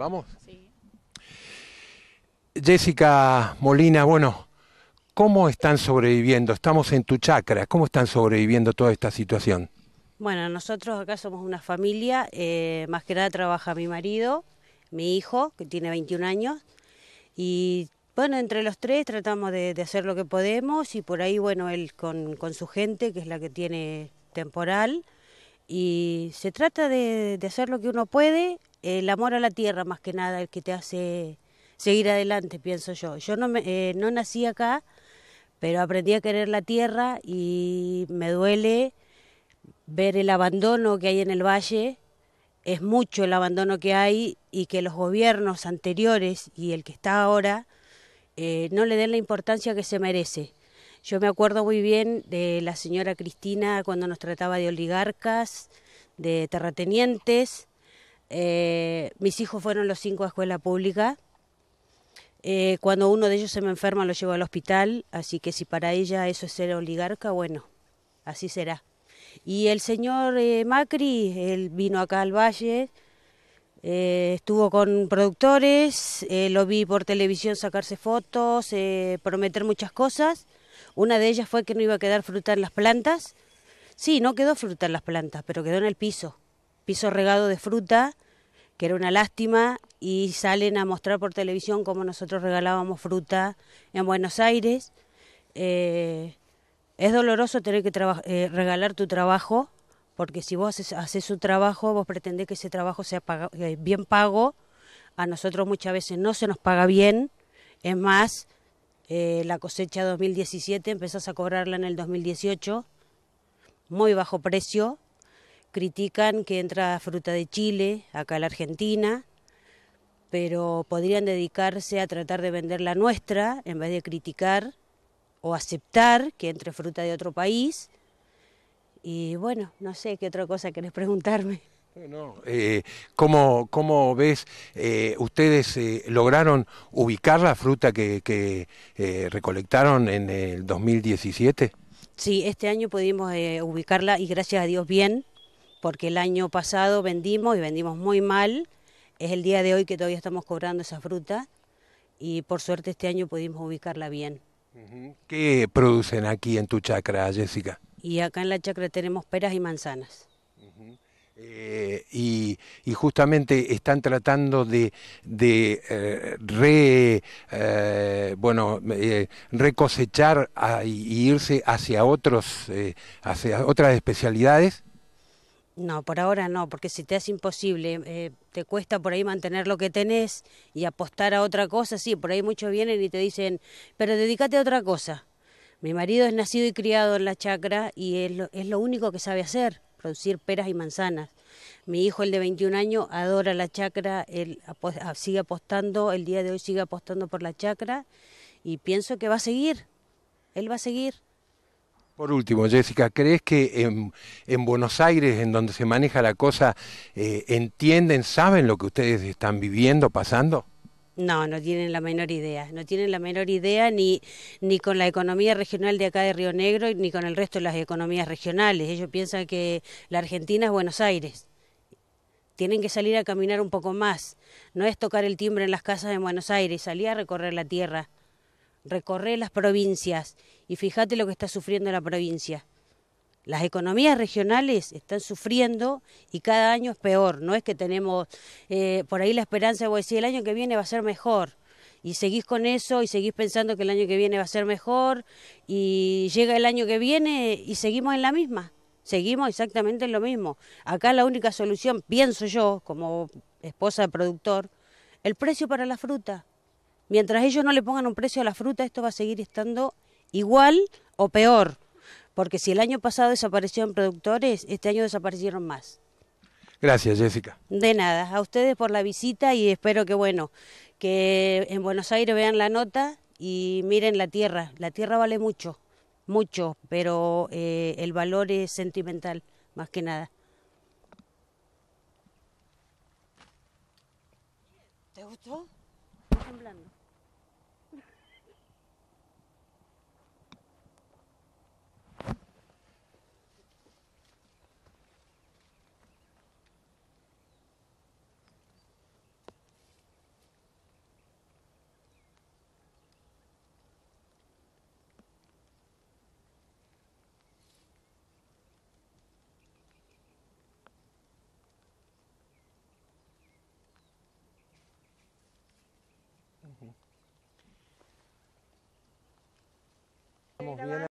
Vamos. Sí. Jessica Molina, bueno, ¿cómo están sobreviviendo? Estamos en tu chacra, ¿cómo están sobreviviendo toda esta situación? Bueno, nosotros acá somos una familia, eh, más que nada trabaja mi marido, mi hijo, que tiene 21 años, y bueno, entre los tres tratamos de, hacer lo que podemos y por ahí, bueno, él con, su gente, que es la que tiene temporal, y se trata de, de hacer lo que uno puede, el amor a la tierra más que nada el que te hace seguir adelante, pienso yo. Yo no, eh, no nací acá, pero aprendí a querer la tierra y me duele ver el abandono que hay en el valle. Es mucho el abandono que hay y que los gobiernos anteriores y el que está ahora eh, no le den la importancia que se merece. Yo me acuerdo muy bien de la señora Cristina cuando nos trataba de oligarcas, de terratenientes, eh, mis hijos fueron los cinco a escuela pública. Eh, cuando uno de ellos se me enferma lo llevo al hospital, así que si para ella eso es ser oligarca, bueno, así será. Y el señor eh, Macri, él vino acá al valle, estuvo con productores, lo vi por televisión sacarse fotos, prometer muchas cosas. Una de ellas fue que no iba a quedar fruta en las plantas. Sí, no quedó fruta en las plantas, pero quedó en el piso piso regado de fruta, que era una lástima, y salen a mostrar por televisión cómo nosotros regalábamos fruta en Buenos Aires. Eh, es doloroso tener que eh, regalar tu trabajo, porque si vos haces, su trabajo, vos pretendés que ese trabajo sea eh, bien pago. A nosotros muchas veces no se nos paga bien. Es más, la cosecha 2017 empezás a cobrarla en el 2018, muy bajo precio critican que entra fruta de Chile acá a la Argentina, pero podrían dedicarse a tratar de vender la nuestra en vez de criticar o aceptar que entre fruta de otro país. Y bueno, no sé qué otra cosa querés preguntarme. Eh, eh, ¿cómo, ves? Eh, ¿Ustedes lograron ubicar la fruta que recolectaron en el 2017? Sí, este año pudimos ubicarla y gracias a Dios bien porque el año pasado vendimos y vendimos muy mal. Es el día de hoy que todavía estamos cobrando esa fruta y por suerte este año pudimos ubicarla bien. ¿Qué producen aquí en tu chacra, Jessica? Y acá en la chacra tenemos peras y manzanas. Eh, y, justamente están tratando de, eh, re, eh, bueno, recosechar y irse hacia otros, hacia otras especialidades. No, por ahora no, porque si te hace imposible, eh, te cuesta por ahí mantener lo que tenés y apostar a otra cosa, sí, por ahí muchos vienen y te dicen, pero dedícate a otra cosa. Mi marido es nacido y criado en la chacra y es lo, es lo único que sabe hacer, producir peras y manzanas. Mi hijo, el de 21 años, adora la chacra, él ah, sigue apostando, el día de hoy sigue apostando por la chacra y pienso que va a seguir, él va a seguir. Por último, Jessica, ¿crees que en, Buenos Aires, en donde se maneja la cosa, eh, entienden, saben lo que ustedes están viviendo, pasando? No, no tienen la menor idea, no tienen la menor idea ni, ni con la economía regional de acá de Río Negro ni con el resto de las economías regionales. Ellos piensan que la Argentina es Buenos Aires. Tienen que salir a caminar un poco más. No es tocar el timbre en las casas de Buenos Aires, salir a recorrer la tierra, recorrer las provincias y fíjate lo que está sufriendo la provincia. Las economías regionales están sufriendo y cada año es peor. No es que tenemos eh, por ahí la esperanza de decir el año que viene va a ser mejor. Y seguís con eso y seguís pensando que el año que viene va a ser mejor y llega el año que viene y seguimos en la misma. Seguimos exactamente en lo mismo. Acá la única solución, pienso yo, como esposa de productor, el precio para la fruta. Mientras ellos no le pongan un precio a la fruta, esto va a seguir estando igual o peor, porque si el año pasado desaparecieron productores, este año desaparecieron más. Gracias, Jessica. De nada, a ustedes por la visita y espero que bueno, que en Buenos Aires vean la nota y miren la tierra. La tierra vale mucho, mucho, pero eh, el valor es sentimental, más que nada. ¿Te gustó? estamos bien